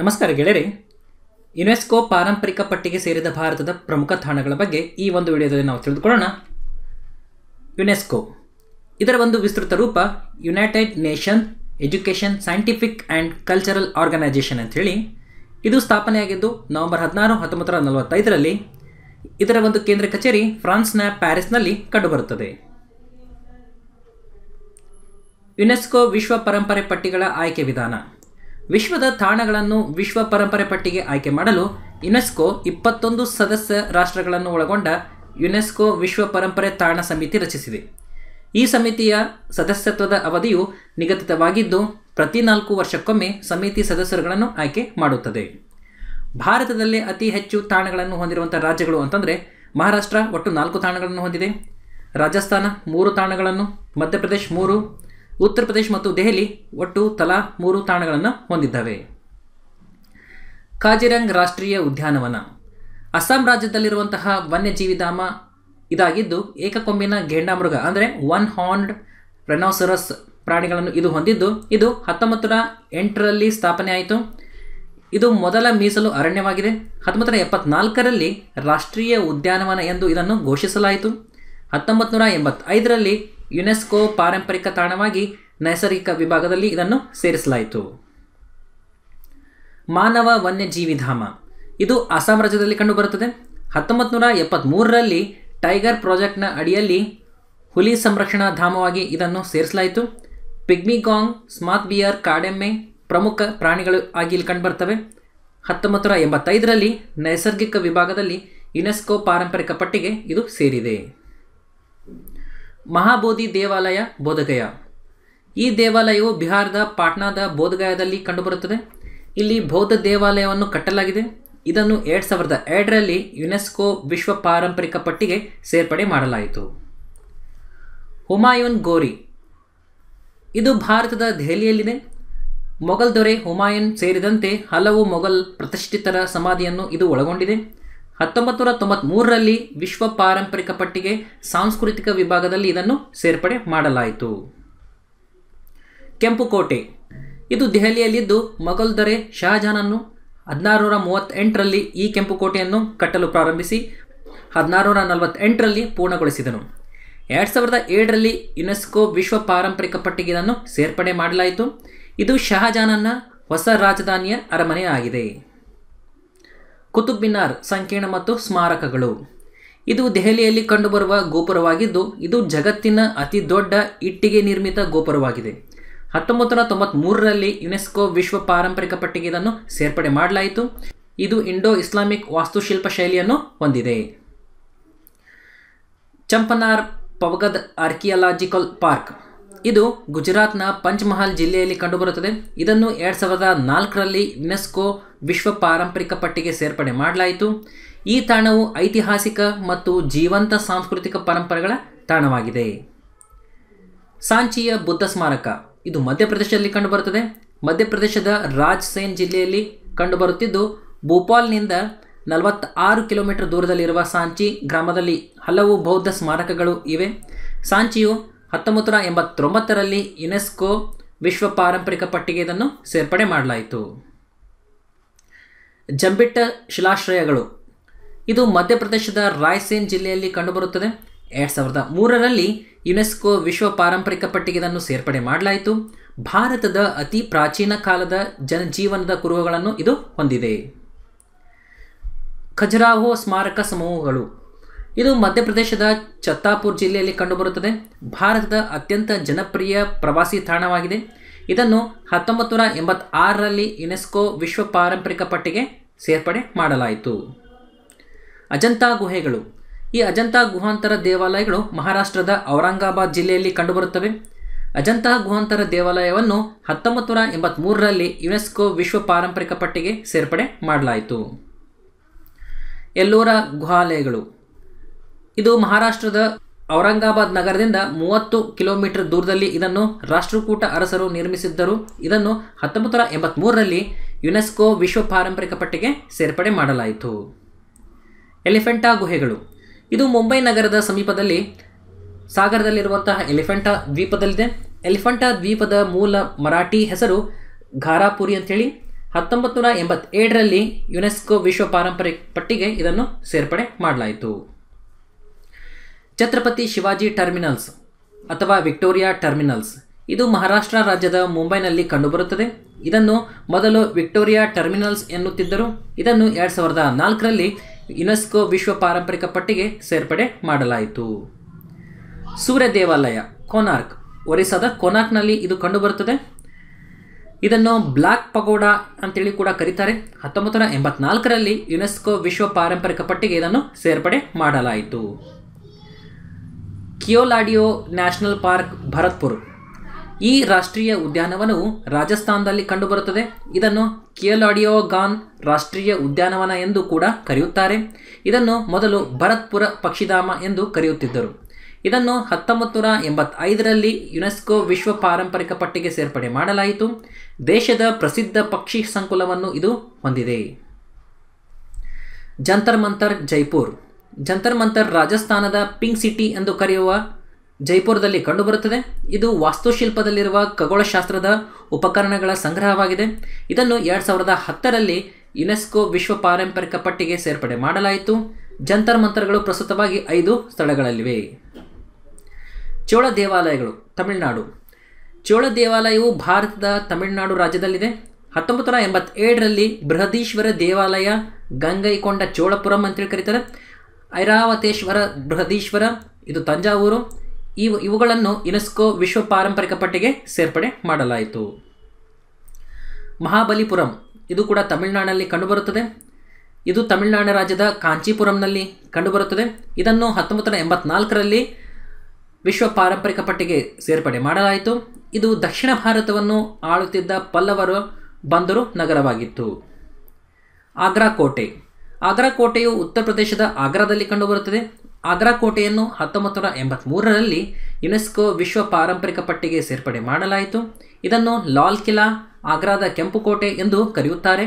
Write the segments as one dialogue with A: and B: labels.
A: ನಮಸ್ಕಾರ ಗೆಳೆಯರೆ ಯುನೆಸ್ಕೋ ಪಾರಂಪರಿಕ ಪಟ್ಟಿಗೆ ಸೇರಿದ ಭಾರತದ ಪ್ರಮುಖ ತಾಣಗಳ ಬಗ್ಗೆ ಈ ಒಂದು ವಿಡಿಯೋದಲ್ಲಿ ನಾವು ತಿಳಿದುಕೊಳ್ಳೋಣ ಯುನೆಸ್ಕೋ ಇದರ ಒಂದು ವಿಸ್ತೃತ ರೂಪ united nation education scientific and cultural organisation ಹೇಳಿ ಇದು ಸ್ಥಾಪನೆಯಾಗಿದ್ದು ನವೆಂಬರ್ ಹದಿನಾರು ಹತ್ತೊಂಬತ್ತರ ನಲವತ್ತೈದರಲ್ಲಿ ಇದರ ಒಂದು ಕೇಂದ್ರ ಕಚೇರಿ ಫ್ರಾನ್ಸ್ನ ಪ್ಯಾರಿಸ್ನಲ್ಲಿ ಕಂಡುಬರುತ್ತದೆ ಯುನೆಸ್ಕೋ ವಿಶ್ವ ಪರಂಪರೆ ಪಟ್ಟಿಗಳ ಆಯ್ಕೆ ವಿಧಾನ ವಿಶ್ವದ ತಾಣಗಳನ್ನು ವಿಶ್ವ ಪರಂಪರೆ ಪಟ್ಟಿಗೆ ಆಯ್ಕೆ ಮಾಡಲು ಯುನೆಸ್ಕೊ ಇಪ್ಪತ್ತೊಂದು ಸದಸ್ಯ ರಾಷ್ಟ್ರಗಳನ್ನು ಒಳಗೊಂಡ ಯುನೆಸ್ಕೊ ವಿಶ್ವ ಪರಂಪರೆ ತಾಣ ಸಮಿತಿ ರಚಿಸಿದೆ ಈ ಸಮಿತಿಯ ಸದಸ್ಯತ್ವದ ಅವಧಿಯು ನಿಗದಿತವಾಗಿದ್ದು ಪ್ರತಿ ನಾಲ್ಕು ವರ್ಷಕ್ಕೊಮ್ಮೆ ಸಮಿತಿ ಸದಸ್ಯರುಗಳನ್ನು ಆಯ್ಕೆ ಮಾಡುತ್ತದೆ ಭಾರತದಲ್ಲಿ ಅತಿ ಹೆಚ್ಚು ತಾಣಗಳನ್ನು ಹೊಂದಿರುವಂಥ ರಾಜ್ಯಗಳು ಅಂತಂದರೆ ಮಹಾರಾಷ್ಟ್ರ ಒಟ್ಟು ನಾಲ್ಕು ತಾಣಗಳನ್ನು ಹೊಂದಿದೆ ರಾಜಸ್ಥಾನ ಮೂರು ತಾಣಗಳನ್ನು ಮಧ್ಯಪ್ರದೇಶ್ ಮೂರು ಉತ್ತರ ಪ್ರದೇಶ ಮತ್ತು ದೆಹಲಿ ಒಟ್ಟು ತಲಾ ಮೂರು ತಾಣಗಳನ್ನು ಹೊಂದಿದ್ದಾವೆ ಕಾಜಿರಂಗ್ ರಾಷ್ಟ್ರೀಯ ಉದ್ಯಾನವನ ಅಸ್ಸಾಂ ರಾಜ್ಯದಲ್ಲಿರುವಂತಹ ವನ್ಯಜೀವಿಧಾಮ ಇದಾಗಿದ್ದು ಏಕಕೊಂಬಿನ ಮೃಗ ಅಂದರೆ ಒನ್ ಹಾರ್ನ್ಡ್ ರೆನೋಸರಸ್ ಪ್ರಾಣಿಗಳನ್ನು ಇದು ಹೊಂದಿದ್ದು ಇದು ಹತ್ತೊಂಬತ್ತು ನೂರ ಎಂಟರಲ್ಲಿ ಸ್ಥಾಪನೆಯಾಯಿತು ಇದು ಮೊದಲ ಮೀಸಲು ಅರಣ್ಯವಾಗಿದೆ ಹತ್ತೊಂಬತ್ತು ನೂರ ಎಪ್ಪತ್ನಾಲ್ಕರಲ್ಲಿ ರಾಷ್ಟ್ರೀಯ ಉದ್ಯಾನವನ ಎಂದು ಇದನ್ನು ಘೋಷಿಸಲಾಯಿತು ಹತ್ತೊಂಬತ್ತು ನೂರ ಎಂಬತ್ತೈದರಲ್ಲಿ ಯುನೆಸ್ಕೋ ಪಾರಂಪರಿಕ ತಾಣವಾಗಿ ನೈಸರ್ಗಿಕ ವಿಭಾಗದಲ್ಲಿ ಇದನ್ನು ಸೇರಿಸಲಾಯಿತು ಮಾನವ ವನ್ಯಜೀವಿಧಾಮ ಇದು ಅಸ್ಸಾಂ ರಾಜ್ಯದಲ್ಲಿ ಕಂಡುಬರುತ್ತದೆ ಹತ್ತೊಂಬತ್ತು ನೂರ ಎಪ್ಪತ್ತ್ಮೂರರಲ್ಲಿ ಟೈಗರ್ ಪ್ರಾಜೆಕ್ಟ್ನ ಅಡಿಯಲ್ಲಿ ಹುಲಿ ಸಂರಕ್ಷಣಾ ಧಾಮವಾಗಿ ಇದನ್ನು ಸೇರಿಸಲಾಯಿತು ಪಿಗ್ಮಿಗಾಂಗ್ ಸ್ಮಾತ್ ಬಿಯರ್ ಕಾಡೆಮ್ಮೆ ಪ್ರಮುಖ ಪ್ರಾಣಿಗಳು ಆಗಿ ಇಲ್ಲಿ ಕಂಡುಬರುತ್ತವೆ ಹತ್ತೊಂಬತ್ತು ನೂರ ಎಂಬತ್ತೈದರಲ್ಲಿ ನೈಸರ್ಗಿಕ ವಿಭಾಗದಲ್ಲಿ ಯುನೆಸ್ಕೋ ಪಾರಂಪರಿಕ ಪಟ್ಟಿಗೆ ಇದು ಸೇರಿದೆ ಮಹಾಬೋಧಿ ದೇವಾಲಯ ಬೋಧಗಯ ಈ ದೇವಾಲಯವು ಬಿಹಾರದ ಪಾಟ್ನಾದ ಬೋಧಗಯದಲ್ಲಿ ಕಂಡುಬರುತ್ತದೆ ಇಲ್ಲಿ ಬೌದ್ಧ ದೇವಾಲಯವನ್ನು ಕಟ್ಟಲಾಗಿದೆ ಇದನ್ನು ಎರಡು ಸಾವಿರದ ಎರಡರಲ್ಲಿ ಯುನೆಸ್ಕೋ ವಿಶ್ವ ಪಾರಂಪರಿಕ ಪಟ್ಟಿಗೆ ಸೇರ್ಪಡೆ ಮಾಡಲಾಯಿತು ಹುಮಾಯೂನ್ ಗೋರಿ ಇದು ಭಾರತದ ದೆಹಲಿಯಲ್ಲಿದೆ ಮೊಘಲ್ ದೊರೆ ಹುಮಾಯೂನ್ ಸೇರಿದಂತೆ ಹಲವು ಮೊಘಲ್ ಪ್ರತಿಷ್ಠಿತರ ಸಮಾಧಿಯನ್ನು ಇದು ಒಳಗೊಂಡಿದೆ ಹತ್ತೊಂಬತ್ತು ನೂರ ತೊಂಬತ್ಮೂರರಲ್ಲಿ ವಿಶ್ವ ಪಾರಂಪರಿಕ ಪಟ್ಟಿಗೆ ಸಾಂಸ್ಕೃತಿಕ ವಿಭಾಗದಲ್ಲಿ ಇದನ್ನು ಸೇರ್ಪಡೆ ಮಾಡಲಾಯಿತು ಕೆಂಪುಕೋಟೆ ಇದು ದೆಹಲಿಯಲ್ಲಿದ್ದು ಮೊಘಲ್ ದೊರೆ ಶಹಜಹಾನನ್ನು ಹದಿನಾರುನೂರ ಮೂವತ್ತೆಂಟರಲ್ಲಿ ಈ ಕೆಂಪುಕೋಟೆಯನ್ನು ಕಟ್ಟಲು ಪ್ರಾರಂಭಿಸಿ ಹದಿನಾರುನೂರ ನಲವತ್ತೆಂಟರಲ್ಲಿ ಪೂರ್ಣಗೊಳಿಸಿದನು ಎರಡು ಸಾವಿರದ ಏಳರಲ್ಲಿ ಯುನೆಸ್ಕೋ ವಿಶ್ವ ಪಾರಂಪರಿಕ ಪಟ್ಟಿಗೆ ಇದನ್ನು ಸೇರ್ಪಡೆ ಮಾಡಲಾಯಿತು ಇದು ಶಹಜಹಾನನ ಹೊಸ ರಾಜಧಾನಿಯ ಅರಮನೆ ಆಗಿದೆ ಕುತುಬ್ ಮಿನಾರ್ ಸಂಕೀರ್ಣ ಮತ್ತು ಸ್ಮಾರಕಗಳು ಇದು ದೆಹಲಿಯಲ್ಲಿ ಕಂಡುಬರುವ ಗೋಪುರವಾಗಿದ್ದು ಇದು ಜಗತ್ತಿನ ಅತಿ ದೊಡ್ಡ ಇಟ್ಟಿಗೆ ನಿರ್ಮಿತ ಗೋಪುರವಾಗಿದೆ ಹತ್ತೊಂಬತ್ತು ನೂರ ಮೂರರಲ್ಲಿ ಯುನೆಸ್ಕೋ ವಿಶ್ವ ಪಾರಂಪರಿಕ ಪಟ್ಟಿಗೆ ಇದನ್ನು ಸೇರ್ಪಡೆ ಮಾಡಲಾಯಿತು ಇದು ಇಂಡೋ ಇಸ್ಲಾಮಿಕ್ ವಾಸ್ತುಶಿಲ್ಪ ಶೈಲಿಯನ್ನು ಹೊಂದಿದೆ ಚಂಪನಾರ್ ಪವಗದ್ ಆರ್ಕಿಯಾಲಜಿಕಲ್ ಪಾರ್ಕ್ ಇದು ಗುಜರಾತ್ನ ಪಂಚ್ಮಹಲ್ ಜಿಲ್ಲೆಯಲ್ಲಿ ಕಂಡುಬರುತ್ತದೆ ಇದನ್ನು ಎರಡು ಸಾವಿರದ ನಾಲ್ಕರಲ್ಲಿ ಯುನೆಸ್ಕೋ ವಿಶ್ವ ಪಾರಂಪರಿಕ ಪಟ್ಟಿಗೆ ಸೇರ್ಪಡೆ ಮಾಡಲಾಯಿತು ಈ ತಾಣವು ಐತಿಹಾಸಿಕ ಮತ್ತು ಜೀವಂತ ಸಾಂಸ್ಕೃತಿಕ ಪರಂಪರೆಗಳ ತಾಣವಾಗಿದೆ ಸಾಂಚಿಯ ಬುದ್ಧ ಸ್ಮಾರಕ ಇದು ಮಧ್ಯಪ್ರದೇಶದಲ್ಲಿ ಕಂಡುಬರುತ್ತದೆ ಮಧ್ಯಪ್ರದೇಶದ ರಾಜ್ಸೇನ್ ಜಿಲ್ಲೆಯಲ್ಲಿ ಕಂಡುಬರುತ್ತಿದ್ದು ಭೋಪಾಲ್ನಿಂದ ನಲವತ್ತಾರು ಕಿಲೋಮೀಟರ್ ದೂರದಲ್ಲಿರುವ ಸಾಂಚಿ ಗ್ರಾಮದಲ್ಲಿ ಹಲವು ಬೌದ್ಧ ಸ್ಮಾರಕಗಳು ಇವೆ ಸಾಂಚಿಯು ಹತ್ತೊಂಬತ್ತು ನೂರ ಎಂಬತ್ತೊಂಬತ್ತರಲ್ಲಿ ಯುನೆಸ್ಕೋ ವಿಶ್ವ ಪಾರಂಪರಿಕ ಪಟ್ಟಿಗೆ ಇದನ್ನು ಸೇರ್ಪಡೆ ಮಾಡಲಾಯಿತು ಜಂಬಿಟ್ಟ ಶಿಲಾಶ್ರಯಗಳು ಇದು ಮಧ್ಯಪ್ರದೇಶದ ರಾಯಸೇನ್ ಜಿಲ್ಲೆಯಲ್ಲಿ ಕಂಡುಬರುತ್ತದೆ ಎರಡು ಸಾವಿರದ ಮೂರರಲ್ಲಿ ಯುನೆಸ್ಕೋ ವಿಶ್ವ ಪಾರಂಪರಿಕ ಪಟ್ಟಿಗೆ ಇದನ್ನು ಸೇರ್ಪಡೆ ಮಾಡಲಾಯಿತು ಭಾರತದ ಅತಿ ಪ್ರಾಚೀನ ಕಾಲದ ಜನಜೀವನದ ಕುರುಹುಗಳನ್ನು ಇದು ಹೊಂದಿದೆ ಖಜರಾಹೋ ಸ್ಮಾರಕ ಸಮೂಹಗಳು ಇದು ಮಧ್ಯಪ್ರದೇಶದ ಚತ್ತಾಪುರ್ ಜಿಲ್ಲೆಯಲ್ಲಿ ಕಂಡುಬರುತ್ತದೆ ಭಾರತದ ಅತ್ಯಂತ ಜನಪ್ರಿಯ ಪ್ರವಾಸಿ ತಾಣವಾಗಿದೆ ಇದನ್ನು ಹತ್ತೊಂಬತ್ತು ನೂರ ಎಂಬತ್ತಾರರಲ್ಲಿ ಯುನೆಸ್ಕೋ ವಿಶ್ವ ಪಾರಂಪರಿಕ ಪಟ್ಟಿಗೆ ಸೇರ್ಪಡೆ ಮಾಡಲಾಯಿತು ಅಜಂತಾ ಗುಹೆಗಳು ಈ ಅಜಂತಾ ಗುಹಾಂತರ ದೇವಾಲಯಗಳು ಮಹಾರಾಷ್ಟ್ರದ ಔರಂಗಾಬಾದ್ ಜಿಲ್ಲೆಯಲ್ಲಿ ಕಂಡುಬರುತ್ತವೆ ಅಜಂತಾ ಗುಹಾಂತರ ದೇವಾಲಯವನ್ನು ಹತ್ತೊಂಬತ್ತು ನೂರ ಎಂಬತ್ತ್ಮೂರರಲ್ಲಿ ಯುನೆಸ್ಕೋ ವಿಶ್ವ ಪಾರಂಪರಿಕ ಪಟ್ಟಿಗೆ ಸೇರ್ಪಡೆ ಮಾಡಲಾಯಿತು ಎಲ್ಲೋರ ಗುಹಾಲಯಗಳು ಇದು ಮಹಾರಾಷ್ಟ್ರದ ಔರಂಗಾಬಾದ್ ನಗರದಿಂದ ಮೂವತ್ತು ಕಿಲೋಮೀಟರ್ ದೂರದಲ್ಲಿ ಇದನ್ನು ರಾಷ್ಟ್ರಕೂಟ ಅರಸರು ನಿರ್ಮಿಸಿದ್ದರು ಇದನ್ನು ಹತ್ತೊಂಬತ್ತು ನೂರ ಎಂಬತ್ತ್ಮೂರರಲ್ಲಿ ಯುನೆಸ್ಕೋ ವಿಶ್ವ ಪಾರಂಪರಿಕ ಪಟ್ಟಿಗೆ ಸೇರ್ಪಡೆ ಮಾಡಲಾಯಿತು ಎಲಿಫೆಂಟಾ ಗುಹೆಗಳು ಇದು ಮುಂಬೈ ನಗರದ ಸಮೀಪದಲ್ಲಿ ಸಾಗರದಲ್ಲಿರುವಂತಹ ಎಲಿಫೆಂಟಾ ದ್ವೀಪದಲ್ಲಿದೆ ಎಲಿಫೆಂಟಾ ದ್ವೀಪದ ಮೂಲ ಮರಾಠಿ ಹೆಸರು ಘಾರಾಪುರಿ ಅಂತೇಳಿ ಹತ್ತೊಂಬತ್ತು ನೂರ ಎಂಬತ್ತೇಳರಲ್ಲಿ ಯುನೆಸ್ಕೋ ವಿಶ್ವ ಪಾರಂಪರಿಕ ಪಟ್ಟಿಗೆ ಇದನ್ನು ಸೇರ್ಪಡೆ ಮಾಡಲಾಯಿತು ಛತ್ರಪತಿ ಶಿವಾಜಿ ಟರ್ಮಿನಲ್ಸ್ ಅಥವಾ ವಿಕ್ಟೋರಿಯಾ ಟರ್ಮಿನಲ್ಸ್ ಇದು ಮಹಾರಾಷ್ಟ್ರ ರಾಜ್ಯದ ಮುಂಬೈನಲ್ಲಿ ಕಂಡುಬರುತ್ತದೆ ಇದನ್ನು ಮೊದಲು ವಿಕ್ಟೋರಿಯಾ ಟರ್ಮಿನಲ್ಸ್ ಎನ್ನುತ್ತಿದ್ದರು ಇದನ್ನು ಎರಡು ಸಾವಿರದ ನಾಲ್ಕರಲ್ಲಿ ಯುನೆಸ್ಕೋ ವಿಶ್ವ ಪಾರಂಪರಿಕ ಪಟ್ಟಿಗೆ ಸೇರ್ಪಡೆ ಮಾಡಲಾಯಿತು ಸೂರ್ಯ ದೇವಾಲಯ ಕೋನಾರ್ಕ್ ಒರಿಸ್ಸಾದ ಕೋನಾರ್ಕ್ನಲ್ಲಿ ಇದು ಕಂಡುಬರುತ್ತದೆ ಇದನ್ನು ಬ್ಲ್ಯಾಕ್ ಪಗೋಡಾ ಅಂತೇಳಿ ಕೂಡ ಕರೀತಾರೆ ಹತ್ತೊಂಬತ್ತು ನೂರ ಎಂಬತ್ನಾಲ್ಕರಲ್ಲಿ ಯುನೆಸ್ಕೋ ವಿಶ್ವ ಪಾರಂಪರಿಕ ಪಟ್ಟಿಗೆ ಇದನ್ನು ಸೇರ್ಪಡೆ ಮಾಡಲಾಯಿತು ಕಿಯೋಲಾಡಿಯೋ ನ್ಯಾಷನಲ್ ಪಾರ್ಕ್ ಭರತ್ಪುರ್ ಈ ರಾಷ್ಟ್ರೀಯ ಉದ್ಯಾನವನವು ರಾಜಸ್ಥಾನದಲ್ಲಿ ಕಂಡುಬರುತ್ತದೆ ಇದನ್ನು ಕಿಯೋಲಾಡಿಯೋಗಾನ್ ಗಾನ್ ರಾಷ್ಟ್ರೀಯ ಉದ್ಯಾನವನ ಎಂದು ಕೂಡ ಕರೆಯುತ್ತಾರೆ ಇದನ್ನು ಮೊದಲು ಭರತ್ಪುರ ಪಕ್ಷಿಧಾಮ ಎಂದು ಕರೆಯುತ್ತಿದ್ದರು ಇದನ್ನು ಹತ್ತೊಂಬತ್ತು ನೂರ ಎಂಬತ್ತೈದರಲ್ಲಿ ಯುನೆಸ್ಕೋ ವಿಶ್ವ ಪಾರಂಪರಿಕ ಪಟ್ಟಿಗೆ ಸೇರ್ಪಡೆ ಮಾಡಲಾಯಿತು ದೇಶದ ಪ್ರಸಿದ್ಧ ಪಕ್ಷಿ ಸಂಕುಲವನ್ನು ಇದು ಹೊಂದಿದೆ ಜಂತರ್ ಮಂತರ್ ಜೈಪುರ್ ಜಂತರ್ ಮಂತರ್ ರಾಜಸ್ಥಾನದ ಪಿಂಕ್ ಸಿಟಿ ಎಂದು ಕರೆಯುವ ಜೈಪುರದಲ್ಲಿ ಕಂಡುಬರುತ್ತದೆ ಇದು ವಾಸ್ತುಶಿಲ್ಪದಲ್ಲಿರುವ ಖಗೋಳಶಾಸ್ತ್ರದ ಉಪಕರಣಗಳ ಸಂಗ್ರಹವಾಗಿದೆ ಇದನ್ನು ಎರಡು ಸಾವಿರದ ಹತ್ತರಲ್ಲಿ ಯುನೆಸ್ಕೋ ವಿಶ್ವ ಪಾರಂಪರಿಕ ಪಟ್ಟಿಗೆ ಸೇರ್ಪಡೆ ಮಾಡಲಾಯಿತು ಜಂತರ್ ಮಂತರ್ಗಳು ಪ್ರಸ್ತುತವಾಗಿ ಐದು ಸ್ಥಳಗಳಲ್ಲಿವೆ ಚೋಳ ದೇವಾಲಯಗಳು ತಮಿಳುನಾಡು ಚೋಳ ದೇವಾಲಯವು ಭಾರತದ ತಮಿಳುನಾಡು ರಾಜ್ಯದಲ್ಲಿದೆ ಹತ್ತೊಂಬತ್ತು ನೂರ ಎಂಬತ್ತೇಳರಲ್ಲಿ ಬೃಹದೀಶ್ವರ ದೇವಾಲಯ ಗಂಗೈಕೊಂಡ ಚೋಳಪುರಂ ಅಂತೇಳಿ ಕರೀತಾರೆ ಐರಾವತೇಶ್ವರ ಬೃಹದೀಶ್ವರ ಇದು ತಂಜಾವೂರು ಇವು ಇವುಗಳನ್ನು ಯುನೆಸ್ಕೋ ವಿಶ್ವ ಪಾರಂಪರಿಕ ಪಟ್ಟಿಗೆ ಸೇರ್ಪಡೆ ಮಾಡಲಾಯಿತು ಮಹಾಬಲಿಪುರಂ ಇದು ಕೂಡ ತಮಿಳುನಾಡಿನಲ್ಲಿ ಕಂಡುಬರುತ್ತದೆ ಇದು ತಮಿಳುನಾಡು ರಾಜ್ಯದ ಕಾಂಚೀಪುರಂನಲ್ಲಿ ಕಂಡುಬರುತ್ತದೆ ಇದನ್ನು ಹತ್ತೊಂಬತ್ತರ ಎಂಬತ್ನಾಲ್ಕರಲ್ಲಿ ವಿಶ್ವ ಪಾರಂಪರಿಕ ಪಟ್ಟಿಗೆ ಸೇರ್ಪಡೆ ಮಾಡಲಾಯಿತು ಇದು ದಕ್ಷಿಣ ಭಾರತವನ್ನು ಆಳುತ್ತಿದ್ದ ಪಲ್ಲವರು ಬಂದರು ನಗರವಾಗಿತ್ತು ಆಗ್ರಾ ಕೋಟೆ ಆಗ್ರಾ ಕೋಟೆಯು ಉತ್ತರ ಪ್ರದೇಶದ ಆಗ್ರಾದಲ್ಲಿ ಕಂಡುಬರುತ್ತದೆ ಆಗ್ರಾ ಕೋಟೆಯನ್ನು ಹತ್ತೊಂಬತ್ತು ನೂರ ಎಂಬತ್ತ್ಮೂರರಲ್ಲಿ ಯುನೆಸ್ಕೋ ವಿಶ್ವ ಪಾರಂಪರಿಕ ಪಟ್ಟಿಗೆ ಸೇರ್ಪಡೆ ಮಾಡಲಾಯಿತು ಇದನ್ನು ಲಾಲ್ ಕಿಲಾ ಆಗ್ರಾದ ಕೆಂಪು ಕೋಟೆ ಎಂದು ಕರೆಯುತ್ತಾರೆ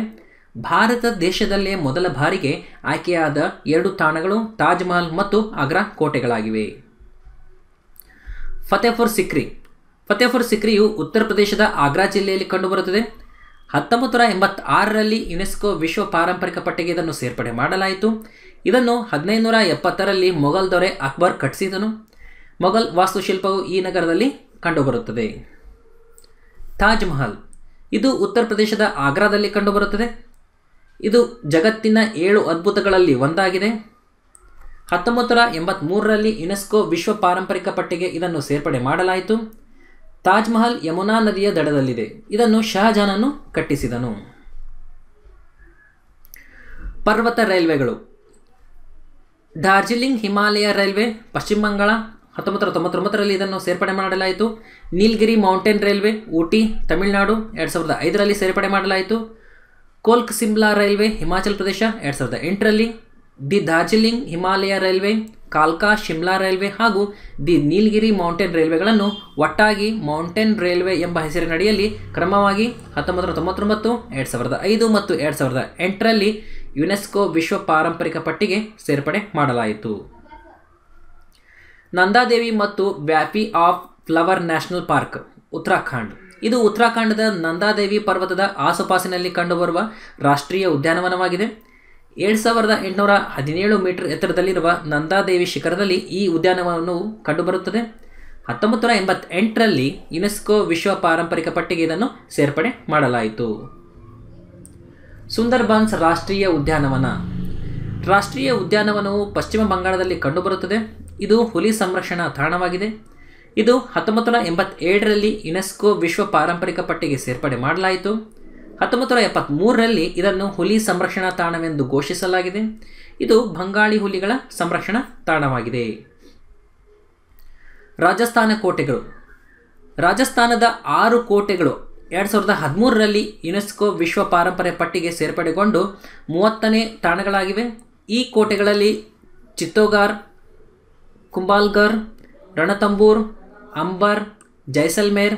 A: ಭಾರತ ದೇಶದಲ್ಲೇ ಮೊದಲ ಬಾರಿಗೆ ಆಯ್ಕೆಯಾದ ಎರಡು ತಾಣಗಳು ತಾಜ್ಮಹಲ್ ಮತ್ತು ಆಗ್ರಾ ಕೋಟೆಗಳಾಗಿವೆ ಫತೇಪುರ್ ಸಿಕ್ರಿ ಫತೇಪುರ್ ಸಿಕ್ರಿಯು ಉತ್ತರ ಪ್ರದೇಶದ ಆಗ್ರಾ ಜಿಲ್ಲೆಯಲ್ಲಿ ಕಂಡುಬರುತ್ತದೆ ಹತ್ತೊಂಬತ್ತು ನೂರ ಎಂಬತ್ತಾರರಲ್ಲಿ ಯುನೆಸ್ಕೋ ವಿಶ್ವ ಪಾರಂಪರಿಕ ಪಟ್ಟಿಗೆ ಇದನ್ನು ಸೇರ್ಪಡೆ ಮಾಡಲಾಯಿತು ಇದನ್ನು ಹದಿನೈದು ನೂರ ಎಪ್ಪತ್ತರಲ್ಲಿ ಮೊಘಲ್ ದೊರೆ ಅಕ್ಬರ್ ಕಟ್ಟಿಸಿದನು ಮೊಘಲ್ ವಾಸ್ತುಶಿಲ್ಪವು ಈ ನಗರದಲ್ಲಿ ಕಂಡುಬರುತ್ತದೆ ತಾಜ್ ಮಹಲ್ ಇದು ಉತ್ತರ ಪ್ರದೇಶದ ಆಗ್ರಾದಲ್ಲಿ ಕಂಡುಬರುತ್ತದೆ ಇದು ಜಗತ್ತಿನ ಏಳು ಅದ್ಭುತಗಳಲ್ಲಿ ಒಂದಾಗಿದೆ ಹತ್ತೊಂಬತ್ತು ನೂರ ಎಂಬತ್ತ್ಮೂರರಲ್ಲಿ ಯುನೆಸ್ಕೋ ವಿಶ್ವ ಪಾರಂಪರಿಕ ಪಟ್ಟಿಗೆ ಇದನ್ನು ಸೇರ್ಪಡೆ ಮಾಡಲಾಯಿತು ತಾಜ್ಮಹಲ್ ಯಮುನಾ ನದಿಯ ದಡದಲ್ಲಿದೆ ಇದನ್ನು ಶಹಜಹಾನನು ಕಟ್ಟಿಸಿದನು ಪರ್ವತ ರೈಲ್ವೆಗಳು ಡಾರ್ಜಿಲಿಂಗ್ ಹಿಮಾಲಯ ರೈಲ್ವೆ ಪಶ್ಚಿಮ ಬಂಗಾಳ ಹತ್ತೊಂಬತ್ತು ತೊಂಬತ್ತೊಂಬತ್ತರಲ್ಲಿ ಇದನ್ನು ಸೇರ್ಪಡೆ ಮಾಡಲಾಯಿತು ನೀಲ್ಗಿರಿ ಮೌಂಟೇನ್ ರೈಲ್ವೆ ಊಟಿ ತಮಿಳುನಾಡು ಎರಡು ಸಾವಿರದ ಐದರಲ್ಲಿ ಸೇರ್ಪಡೆ ಮಾಡಲಾಯಿತು ಕೋಲ್ಕ್ ಸಿಮ್ಲಾ ರೈಲ್ವೆ ಹಿಮಾಚಲ ಪ್ರದೇಶ ಎರಡು ಸಾವಿರದ ಎಂಟರಲ್ಲಿ ದಿ ದಾರ್ಜಿಲಿಂಗ್ ಹಿಮಾಲಯ ರೈಲ್ವೆ ಕಾಲ್ಕಾ ಶಿಮ್ಲಾ ರೈಲ್ವೆ ಹಾಗೂ ದಿ ನೀಲಗಿರಿ ಮೌಂಟೇನ್ ರೈಲ್ವೆಗಳನ್ನು ಒಟ್ಟಾಗಿ ಮೌಂಟೇನ್ ರೈಲ್ವೆ ಎಂಬ ಹೆಸರಿನಡಿಯಲ್ಲಿ ಕ್ರಮವಾಗಿ ಹತ್ತೊಂಬತ್ತು ನೂರ ತೊಂಬತ್ತೊಂಬತ್ತು ಎರಡು ಸಾವಿರದ ಐದು ಮತ್ತು ಎರಡು ಸಾವಿರದ ಎಂಟರಲ್ಲಿ ಯುನೆಸ್ಕೋ ವಿಶ್ವ ಪಾರಂಪರಿಕ ಪಟ್ಟಿಗೆ ಸೇರ್ಪಡೆ ಮಾಡಲಾಯಿತು ನಂದಾದೇವಿ ಮತ್ತು valley of flower national park Uttarakhand ಇದು ಉತ್ತರಾಖಂಡದ ನಂದಾದೇವಿ ಪರ್ವತದ ಆಸುಪಾಸಿನಲ್ಲಿ ಕಂಡುಬರುವ ರಾಷ್ಟ್ರೀಯ ಉದ್ಯಾನವನವಾಗಿದೆ ಏಳು ಸಾವಿರದ ಎಂಟುನೂರ ಹದಿನೇಳು ಮೀಟರ್ ಎತ್ತರದಲ್ಲಿರುವ ನಂದಾದೇವಿ ಶಿಖರದಲ್ಲಿ ಈ ಉದ್ಯಾನವನವನ್ನು ಕಂಡುಬರುತ್ತದೆ ಹತ್ತೊಂಬತ್ತು ನೂರ ಎಂಬತ್ತೆಂಟರಲ್ಲಿ ಯುನೆಸ್ಕೋ ವಿಶ್ವ ಪಾರಂಪರಿಕ ಪಟ್ಟಿಗೆ ಇದನ್ನು ಸೇರ್ಪಡೆ ಮಾಡಲಾಯಿತು ಸುಂದರ್ಬನ್ಸ್ ರಾಷ್ಟ್ರೀಯ ಉದ್ಯಾನವನ ರಾಷ್ಟ್ರೀಯ ಉದ್ಯಾನವನವು ಪಶ್ಚಿಮ ಬಂಗಾಳದಲ್ಲಿ ಕಂಡುಬರುತ್ತದೆ ಇದು ಹುಲಿ ಸಂರಕ್ಷಣಾ ತಾಣವಾಗಿದೆ ಇದು ಹತ್ತೊಂಬತ್ತು ನೂರ ಎಂಬತ್ತೇಳರಲ್ಲಿ ಯುನೆಸ್ಕೋ ವಿಶ್ವ ಪಾರಂಪರಿಕ ಪಟ್ಟಿಗೆ ಸೇರ್ಪಡೆ ಮಾಡಲಾಯಿತು ಹತ್ತೊಂಬತ್ತು ನೂರ ಎಪ್ಪತ್ತ್ಮೂರರಲ್ಲಿ ಇದನ್ನು ಹುಲಿ ಸಂರಕ್ಷಣಾ ತಾಣವೆಂದು ಘೋಷಿಸಲಾಗಿದೆ ಇದು ಬಂಗಾಳಿ ಹುಲಿಗಳ ಸಂರಕ್ಷಣಾ ತಾಣವಾಗಿದೆ ರಾಜಸ್ಥಾನ ಕೋಟೆಗಳು ರಾಜಸ್ಥಾನದ ಆರು ಕೋಟೆಗಳು ಎರಡು ಸಾವಿರದ ಹದಿಮೂರರಲ್ಲಿ ಯುನೆಸ್ಕೋ ವಿಶ್ವ ಪಾರಂಪರೆ ಪಟ್ಟಿಗೆ ಸೇರ್ಪಡೆಗೊಂಡು ಮೂವತ್ತನೇ ತಾಣಗಳಾಗಿವೆ ಈ ಕೋಟೆಗಳಲ್ಲಿ ಚಿತ್ತೋಗಾರ್ ಕುಂಬಾಲ್ಗರ್ ರಣತಂಬೂರ್ ಅಂಬರ್ ಜೈಸಲ್ಮೇರ್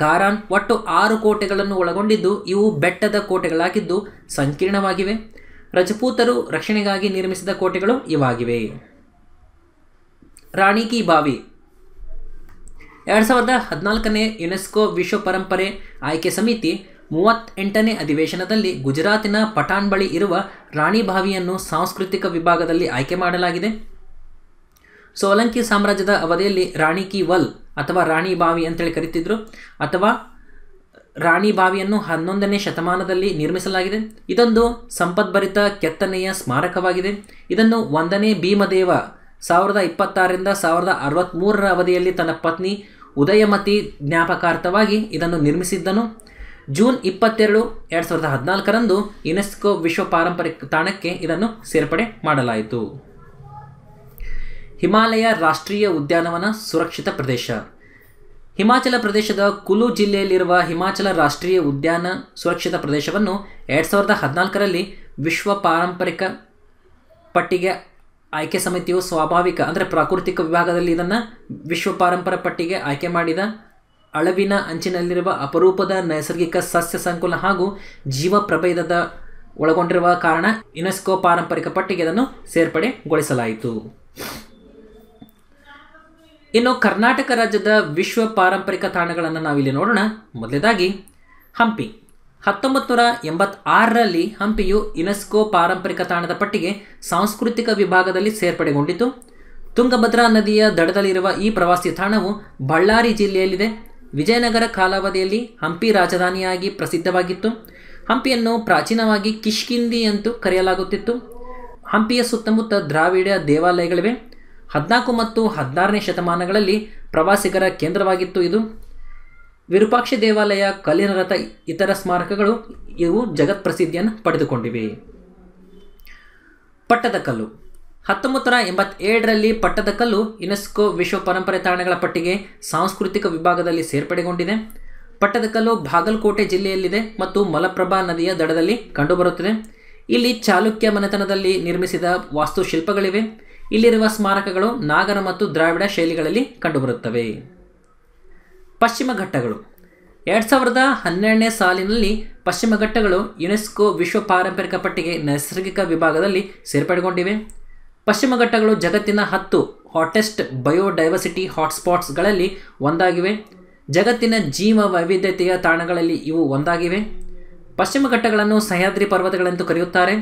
A: ಗಾರಾನ್ ಒಟ್ಟು ಆರು ಕೋಟೆಗಳನ್ನು ಒಳಗೊಂಡಿದ್ದು ಇವು ಬೆಟ್ಟದ ಕೋಟೆಗಳಾಗಿದ್ದು ಸಂಕೀರ್ಣವಾಗಿವೆ ರಜಪೂತರು ರಕ್ಷಣೆಗಾಗಿ ನಿರ್ಮಿಸಿದ ಕೋಟೆಗಳು ಇವಾಗಿವೆ ರಾಣಿ ಕಿ ಬಾವಿ ಎರಡು ಸಾವಿರದ ಹದಿನಾಲ್ಕನೇ ಯುನೆಸ್ಕೋ ವಿಶ್ವ ಪರಂಪರೆ ಆಯ್ಕೆ ಸಮಿತಿ ಮೂವತ್ತೆಂಟನೇ ಅಧಿವೇಶನದಲ್ಲಿ ಗುಜರಾತಿನ ಪಠಾಣ್ ಬಳಿ ಇರುವ ರಾಣಿ ಬಾವಿಯನ್ನು ಸಾಂಸ್ಕೃತಿಕ ವಿಭಾಗದಲ್ಲಿ ಆಯ್ಕೆ ಮಾಡಲಾಗಿದೆ ಸೋಲಂಕಿ ಸಾಮ್ರಾಜ್ಯದ ಅವಧಿಯಲ್ಲಿ ರಾಣಿ ಕಿ ವಲ್ ಅಥವಾ ರಾಣಿ ಬಾವಿ ಅಂತೇಳಿ ಕರಿತಿದ್ರು ಅಥವಾ ರಾಣಿ ಬಾವಿಯನ್ನು ಹನ್ನೊಂದನೇ ಶತಮಾನದಲ್ಲಿ ನಿರ್ಮಿಸಲಾಗಿದೆ ಇದೊಂದು ಸಂಪದ್ಭರಿತ ಕೆತ್ತನೆಯ ಸ್ಮಾರಕವಾಗಿದೆ ಇದನ್ನು ಒಂದನೇ ಭೀಮದೇವ ಸಾವಿರದ ಇಪ್ಪತ್ತಾರರಿಂದ ಸಾವಿರದ ಅರವತ್ತ್ಮೂರರ ಅವಧಿಯಲ್ಲಿ ತನ್ನ ಪತ್ನಿ ಉದಯಮತಿ ಜ್ಞಾಪಕಾರ್ಥವಾಗಿ ಇದನ್ನು ನಿರ್ಮಿಸಿದ್ದನು ಜೂನ್ ಇಪ್ಪತ್ತೆರಡು ಎರಡು ಸಾವಿರದ ಹದಿನಾಲ್ಕರಂದು ಯುನೆಸ್ಕೋ ವಿಶ್ವ ಪಾರಂಪರಿಕ ತಾಣಕ್ಕೆ ಇದನ್ನು ಸೇರ್ಪಡೆ ಮಾಡಲಾಯಿತು ಹಿಮಾಲಯ ರಾಷ್ಟ್ರೀಯ ಉದ್ಯಾನವನ ಸುರಕ್ಷಿತ ಪ್ರದೇಶ ಹಿಮಾಚಲ ಪ್ರದೇಶದ ಕುಲು ಜಿಲ್ಲೆಯಲ್ಲಿರುವ ಹಿಮಾಚಲ ರಾಷ್ಟ್ರೀಯ ಉದ್ಯಾನ ಸುರಕ್ಷಿತ ಪ್ರದೇಶವನ್ನು ಎರಡು ಸಾವಿರದ ಹದಿನಾಲ್ಕರಲ್ಲಿ ವಿಶ್ವ ಪಾರಂಪರಿಕ ಪಟ್ಟಿಗೆ ಆಯ್ಕೆ ಸಮಿತಿಯು ಸ್ವಾಭಾವಿಕ ಅಂದರೆ ಪ್ರಾಕೃತಿಕ ವಿಭಾಗದಲ್ಲಿ ಇದನ್ನು ವಿಶ್ವ ಪಾರಂಪರ ಪಟ್ಟಿಗೆ ಆಯ್ಕೆ ಮಾಡಿದ ಅಳವಿನ ಅಂಚಿನಲ್ಲಿರುವ ಅಪರೂಪದ ನೈಸರ್ಗಿಕ ಸಸ್ಯ ಸಂಕುಲ ಹಾಗೂ ಜೀವ ಪ್ರಭೇದದ ಒಳಗೊಂಡಿರುವ ಕಾರಣ ಯುನೆಸ್ಕೋ ಪಾರಂಪರಿಕ ಪಟ್ಟಿಗೆ ಇದನ್ನು ಸೇರ್ಪಡೆಗೊಳಿಸಲಾಯಿತು ಇನ್ನು ಕರ್ನಾಟಕ ರಾಜ್ಯದ ವಿಶ್ವ ಪಾರಂಪರಿಕ ತಾಣಗಳನ್ನು ನಾವಿಲ್ಲಿ ನೋಡೋಣ ಮೊದಲೇದಾಗಿ ಹಂಪಿ ಹತ್ತೊಂಬತ್ತು ನೂರ ಎಂಬತ್ತಾರರಲ್ಲಿ ಹಂಪಿಯು ಯುನೆಸ್ಕೋ ಪಾರಂಪರಿಕ ತಾಣದ ಪಟ್ಟಿಗೆ ಸಾಂಸ್ಕೃತಿಕ ವಿಭಾಗದಲ್ಲಿ ಸೇರ್ಪಡೆಗೊಂಡಿತು ತುಂಗಭದ್ರಾ ನದಿಯ ದಡದಲ್ಲಿರುವ ಈ ಪ್ರವಾಸಿ ತಾಣವು ಬಳ್ಳಾರಿ ಜಿಲ್ಲೆಯಲ್ಲಿದೆ ವಿಜಯನಗರ ಕಾಲಾವಧಿಯಲ್ಲಿ ಹಂಪಿ ರಾಜಧಾನಿಯಾಗಿ ಪ್ರಸಿದ್ಧವಾಗಿತ್ತು ಹಂಪಿಯನ್ನು ಪ್ರಾಚೀನವಾಗಿ ಕಿಷ್ಕಿಂದಿ ಎಂದು ಕರೆಯಲಾಗುತ್ತಿತ್ತು ಹಂಪಿಯ ಸುತ್ತಮುತ್ತ ದ್ರಾವಿಡ ದೇವಾಲಯಗಳಿವೆ ಹದಿನಾಲ್ಕು ಮತ್ತು ಹದಿನಾರನೇ ಶತಮಾನಗಳಲ್ಲಿ ಪ್ರವಾಸಿಗರ ಕೇಂದ್ರವಾಗಿತ್ತು ಇದು ವಿರೂಪಾಕ್ಷ ದೇವಾಲಯ ಕಲ್ಲಿನ ರಥ ಇತರ ಸ್ಮಾರಕಗಳು ಇವು ಜಗತ್ಪ್ರಸಿದ್ಧಿಯನ್ನು ಪಡೆದುಕೊಂಡಿವೆ ಪಟ್ಟದಕಲ್ಲು ನೂರ ಎಂಬತ್ತೇಳರಲ್ಲಿ ಪಟ್ಟದಕಲ್ಲು ಯುನೆಸ್ಕೋ ವಿಶ್ವ ಪರಂಪರೆ ತಾಣಗಳ ಪಟ್ಟಿಗೆ ಸಾಂಸ್ಕೃತಿಕ ವಿಭಾಗದಲ್ಲಿ ಸೇರ್ಪಡೆಗೊಂಡಿದೆ ಪಟ್ಟದಕಲ್ಲು ಬಾಗಲಕೋಟೆ ಜಿಲ್ಲೆಯಲ್ಲಿದೆ ಮತ್ತು ಮಲಪ್ರಭಾ ನದಿಯ ದಡದಲ್ಲಿ ಕಂಡುಬರುತ್ತದೆ ಇಲ್ಲಿ ಚಾಲುಕ್ಯ ಮನೆತನದಲ್ಲಿ ನಿರ್ಮಿಸಿದ ವಾಸ್ತುಶಿಲ್ಪಗಳಿವೆ ಇಲ್ಲಿರುವ ಸ್ಮಾರಕಗಳು ನಾಗರ ಮತ್ತು ದ್ರಾವಿಡ ಶೈಲಿಗಳಲ್ಲಿ ಕಂಡುಬರುತ್ತವೆ ಪಶ್ಚಿಮ ಘಟ್ಟಗಳು ಎರಡು ಸಾವಿರದ ಹನ್ನೆರಡನೇ ಸಾಲಿನಲ್ಲಿ ಪಶ್ಚಿಮ ಘಟ್ಟಗಳು ಯುನೆಸ್ಕೋ ವಿಶ್ವ ಪಾರಂಪರಿಕ ಪಟ್ಟಿಗೆ ನೈಸರ್ಗಿಕ ವಿಭಾಗದಲ್ಲಿ ಸೇರ್ಪಡೆಗೊಂಡಿವೆ ಪಶ್ಚಿಮ ಘಟ್ಟಗಳು ಜಗತ್ತಿನ ಹತ್ತು ಹಾಟೆಸ್ಟ್ ಬಯೋಡೈವರ್ಸಿಟಿ ಹಾಟ್ಸ್ಪಾಟ್ಸ್ಗಳಲ್ಲಿ ಒಂದಾಗಿವೆ ಜಗತ್ತಿನ ಜೀವ ವೈವಿಧ್ಯತೆಯ ತಾಣಗಳಲ್ಲಿ ಇವು ಒಂದಾಗಿವೆ ಪಶ್ಚಿಮ ಘಟ್ಟಗಳನ್ನು ಸಹ್ಯಾದ್ರಿ ಪರ್ವತಗಳೆಂದು ಕರೆಯುತ್ತಾರೆ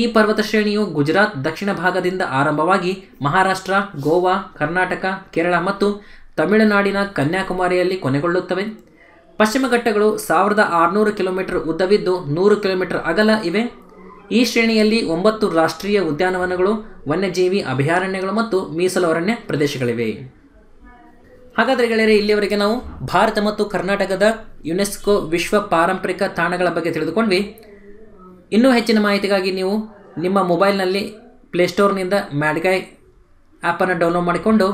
A: ಈ ಪರ್ವತ ಶ್ರೇಣಿಯು ಗುಜರಾತ್ ದಕ್ಷಿಣ ಭಾಗದಿಂದ ಆರಂಭವಾಗಿ ಮಹಾರಾಷ್ಟ್ರ ಗೋವಾ ಕರ್ನಾಟಕ ಕೇರಳ ಮತ್ತು ತಮಿಳುನಾಡಿನ ಕನ್ಯಾಕುಮಾರಿಯಲ್ಲಿ ಕೊನೆಗೊಳ್ಳುತ್ತವೆ ಪಶ್ಚಿಮ ಘಟ್ಟಗಳು ಸಾವಿರದ ಆರುನೂರು ಕಿಲೋಮೀಟರ್ ಉದ್ದವಿದ್ದು ನೂರು ಕಿಲೋಮೀಟರ್ ಅಗಲ ಇವೆ ಈ ಶ್ರೇಣಿಯಲ್ಲಿ ಒಂಬತ್ತು ರಾಷ್ಟ್ರೀಯ ಉದ್ಯಾನವನಗಳು ವನ್ಯಜೀವಿ ಅಭಯಾರಣ್ಯಗಳು ಮತ್ತು ಮೀಸಲು ಅರಣ್ಯ ಪ್ರದೇಶಗಳಿವೆ ಹಾಗಾದರೆ ಗೆಳೆಯರೆ ಇಲ್ಲಿಯವರೆಗೆ ನಾವು ಭಾರತ ಮತ್ತು ಕರ್ನಾಟಕದ ಯುನೆಸ್ಕೋ ವಿಶ್ವ ಪಾರಂಪರಿಕ ತಾಣಗಳ ಬಗ್ಗೆ ತಿಳಿದುಕೊಂಡ್ವಿ ಇನ್ನೂ ಹೆಚ್ಚಿನ ಮಾಹಿತಿಗಾಗಿ ನೀವು ನಿಮ್ಮ ಮೊಬೈಲ್ನಲ್ಲಿ ಪ್ಲೇಸ್ಟೋರ್ನಿಂದ ಮ್ಯಾಡ್ಗೈ ಆ್ಯಪನ್ನು ಡೌನ್ಲೋಡ್ ಮಾಡಿಕೊಂಡು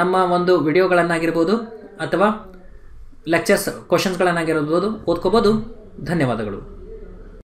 A: ನಮ್ಮ ಒಂದು ವಿಡಿಯೋಗಳನ್ನಾಗಿರ್ಬೋದು ಅಥವಾ ಲೆಕ್ಚರ್ಸ್ ಕ್ವಶನ್ಸ್ಗಳನ್ನಾಗಿರ್ಬೋದು ಓದ್ಕೋಬೋದು ಧನ್ಯವಾದಗಳು